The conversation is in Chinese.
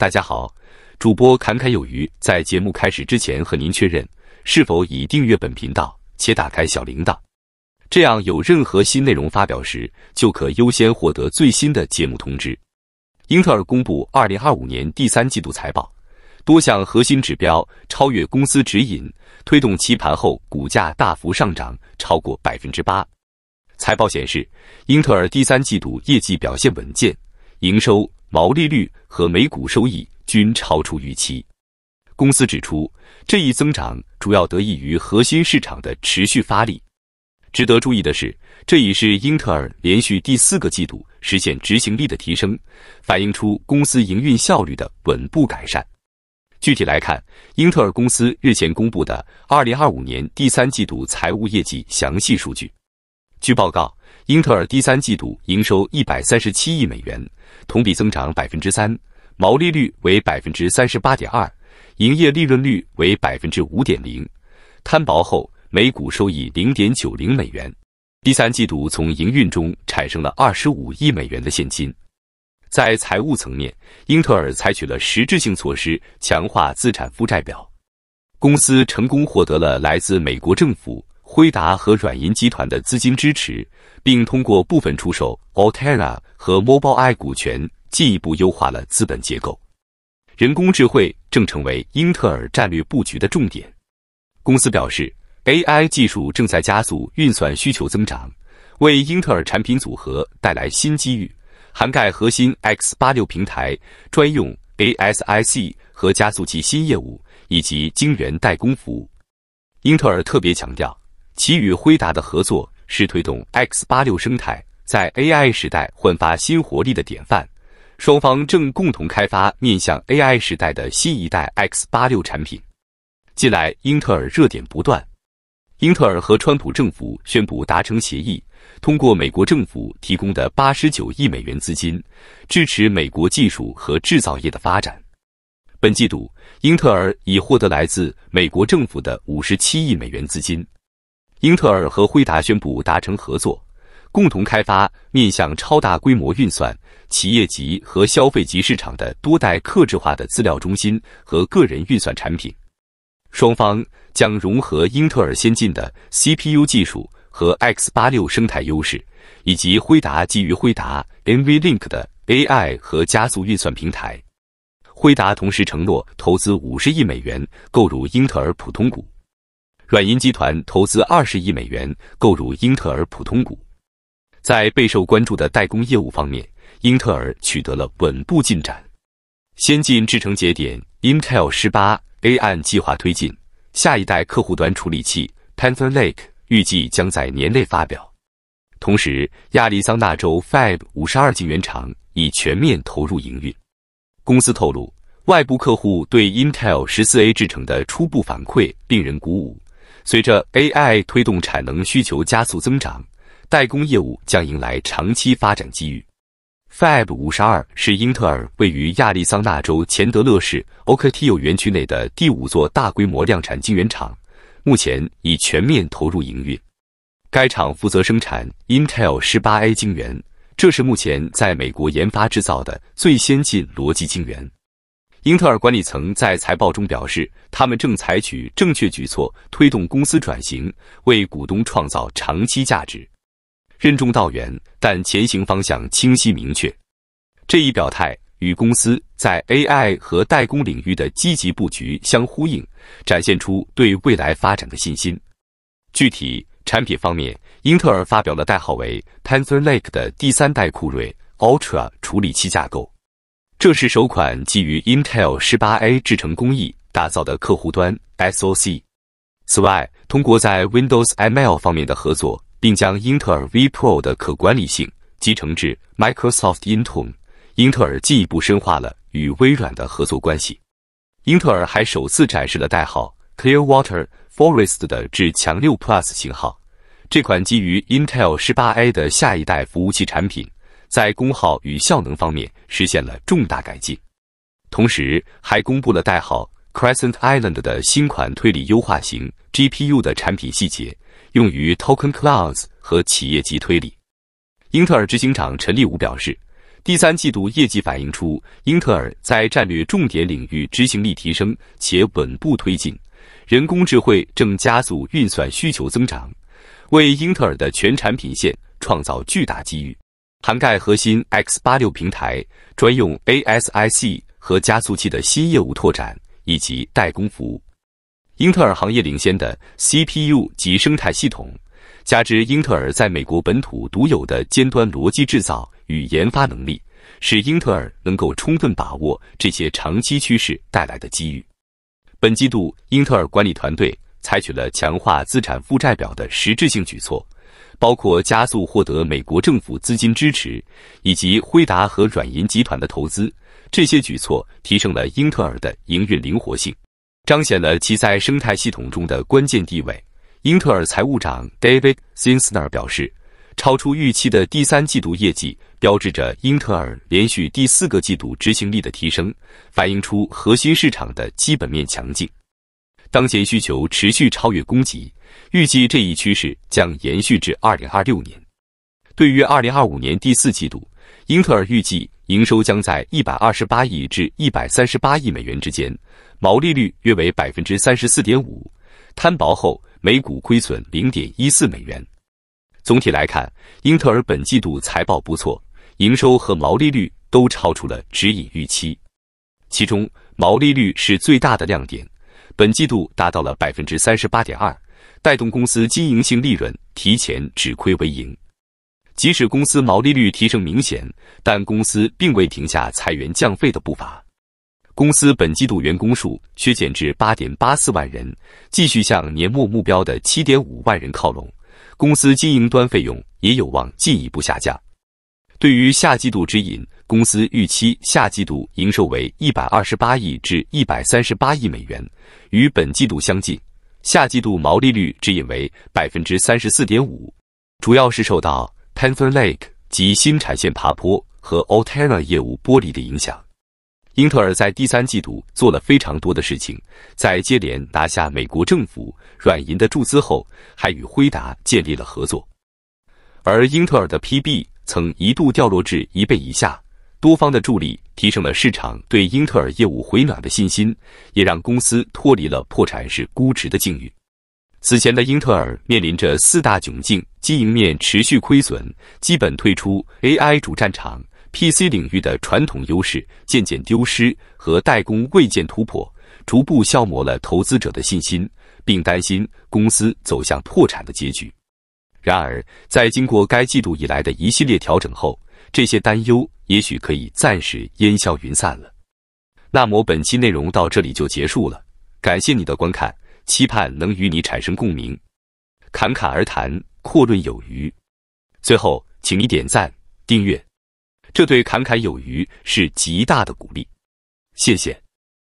大家好，主播侃侃有余。在节目开始之前，和您确认是否已订阅本频道且打开小铃铛，这样有任何新内容发表时，就可优先获得最新的节目通知。英特尔公布二零二五年第三季度财报，多项核心指标超越公司指引，推动期盘后股价大幅上涨，超过百分之八。财报显示，英特尔第三季度业绩表现稳健，营收。毛利率和每股收益均超出预期。公司指出，这一增长主要得益于核心市场的持续发力。值得注意的是，这已是英特尔连续第四个季度实现执行力的提升，反映出公司营运效率的稳步改善。具体来看，英特尔公司日前公布的2025年第三季度财务业绩详细数据。据报告。英特尔第三季度营收一百三十七亿美元，同比增长百分之三，毛利率为百分之三十八点二，营业利润率为百分之五点零，摊薄后每股收益零点九零美元。第三季度从营运中产生了二十五亿美元的现金。在财务层面，英特尔采取了实质性措施强化资产负债表，公司成功获得了来自美国政府。辉达和软银集团的资金支持，并通过部分出售 Altera 和 Mobile y i 股权，进一步优化了资本结构。人工智能正成为英特尔战略布局的重点。公司表示，AI 技术正在加速运算需求增长，为英特尔产品组合带来新机遇，涵盖核心 X86 平台专用 ASIC 和加速器新业务，以及晶圆代工服务。英特尔特别强调。其与辉达的合作是推动 X 八六生态在 AI 时代焕发新活力的典范。双方正共同开发面向 AI 时代的新一代 X 八六产品。近来，英特尔热点不断。英特尔和川普政府宣布达成协议，通过美国政府提供的八十九亿美元资金，支持美国技术和制造业的发展。本季度，英特尔已获得来自美国政府的五十七亿美元资金。英特尔和惠达宣布达成合作，共同开发面向超大规模运算、企业级和消费级市场的多代克制化的资料中心和个人运算产品。双方将融合英特尔先进的 CPU 技术和 X 八六生态优势，以及辉达基于辉达 NVLink 的 AI 和加速运算平台。辉达同时承诺投资五十亿美元购入英特尔普通股。软银集团投资二十亿美元购入英特尔普通股。在备受关注的代工业务方面，英特尔取得了稳步进展。先进制程节点 Intel 18A 按计划推进，下一代客户端处理器 p a n t h e r Lake 预计将在年内发表。同时，亚利桑那州 Fab 52晶圆厂已全面投入营运。公司透露，外部客户对 Intel 14A 制程的初步反馈令人鼓舞。随着 AI 推动产能需求加速增长，代工业务将迎来长期发展机遇。Fab 52是英特尔位于亚利桑那州钱德勒市 o c t i o 园区内的第五座大规模量产晶圆厂，目前已全面投入营运。该厂负责生产 Intel 18A 晶圆，这是目前在美国研发制造的最先进逻辑晶圆。英特尔管理层在财报中表示，他们正采取正确举措推动公司转型，为股东创造长期价值。任重道远，但前行方向清晰明确。这一表态与公司在 AI 和代工领域的积极布局相呼应，展现出对未来发展的信心。具体产品方面，英特尔发表了代号为 t e n h e l a k e 的第三代酷睿 Ultra 处理器架构。这是首款基于 Intel 18A 制程工艺打造的客户端 SoC。此外，通过在 Windows ML 方面的合作，并将英特尔 vPro 的可管理性集成至 Microsoft Intune，英特尔进一步深化了与微软的合作关系。英特尔还首次展示了代号 Clearwater Forest 的至强6 Plus 型号，这款基于 Intel 18A 的下一代服务器产品。在功耗与效能方面实现了重大改进，同时还公布了代号 Crescent Island 的新款推理优化型 GPU 的产品细节，用于 Token Clouds 和企业级推理。英特尔执行长陈立武表示，第三季度业绩反映出英特尔在战略重点领域执行力提升且稳步推进，人工智慧正加速运算需求增长，为英特尔的全产品线创造巨大机遇。涵盖核心 X 八六平台专用 ASIC 和加速器的新业务拓展以及代工服务。英特尔行业领先的 CPU 及生态系统，加之英特尔在美国本土独有的尖端逻辑制造与研发能力，使英特尔能够充分把握这些长期趋势带来的机遇。本季度，英特尔管理团队采取了强化资产负债表的实质性举措。包括加速获得美国政府资金支持，以及辉达和软银集团的投资，这些举措提升了英特尔的营运灵活性，彰显了其在生态系统中的关键地位。英特尔财务长 David Sinser 表示，超出预期的第三季度业绩标志着英特尔连续第四个季度执行力的提升，反映出核心市场的基本面强劲。当前需求持续超越供给，预计这一趋势将延续至二零二六年。对于二零二五年第四季度，英特尔预计营收将在一百二十八亿至一百三十八亿美元之间，毛利率约为百分之三十四点五，摊薄后每股亏损零点一四美元。总体来看，英特尔本季度财报不错，营收和毛利率都超出了指引预期，其中毛利率是最大的亮点。本季度达到了百分之三十八点二，带动公司经营性利润提前止亏为盈。即使公司毛利率提升明显，但公司并未停下裁员降费的步伐。公司本季度员工数削减至八点八四万人，继续向年末目标的七点五万人靠拢。公司经营端费用也有望进一步下降。对于下季度指引。公司预期下季度营收为一百二十八亿至一百三十八亿美元，与本季度相近。下季度毛利率指引为百分之三十四点五，主要是受到 Panther Lake 及新产线爬坡和 a l t a r a 业务剥离的影响。英特尔在第三季度做了非常多的事情，在接连拿下美国政府软银的注资后，还与辉达建立了合作。而英特尔的 PB 曾一度掉落至一倍以下。多方的助力提升了市场对英特尔业务回暖的信心，也让公司脱离了破产式估值的境遇。此前的英特尔面临着四大窘境：经营面持续亏损，基本退出 AI 主战场，PC 领域的传统优势渐渐丢失，和代工未见突破，逐步消磨了投资者的信心，并担心公司走向破产的结局。然而，在经过该季度以来的一系列调整后，这些担忧也许可以暂时烟消云散了。那么本期内容到这里就结束了，感谢你的观看，期盼能与你产生共鸣。侃侃而谈，阔论有余。最后，请你点赞、订阅，这对侃侃有余是极大的鼓励。谢谢。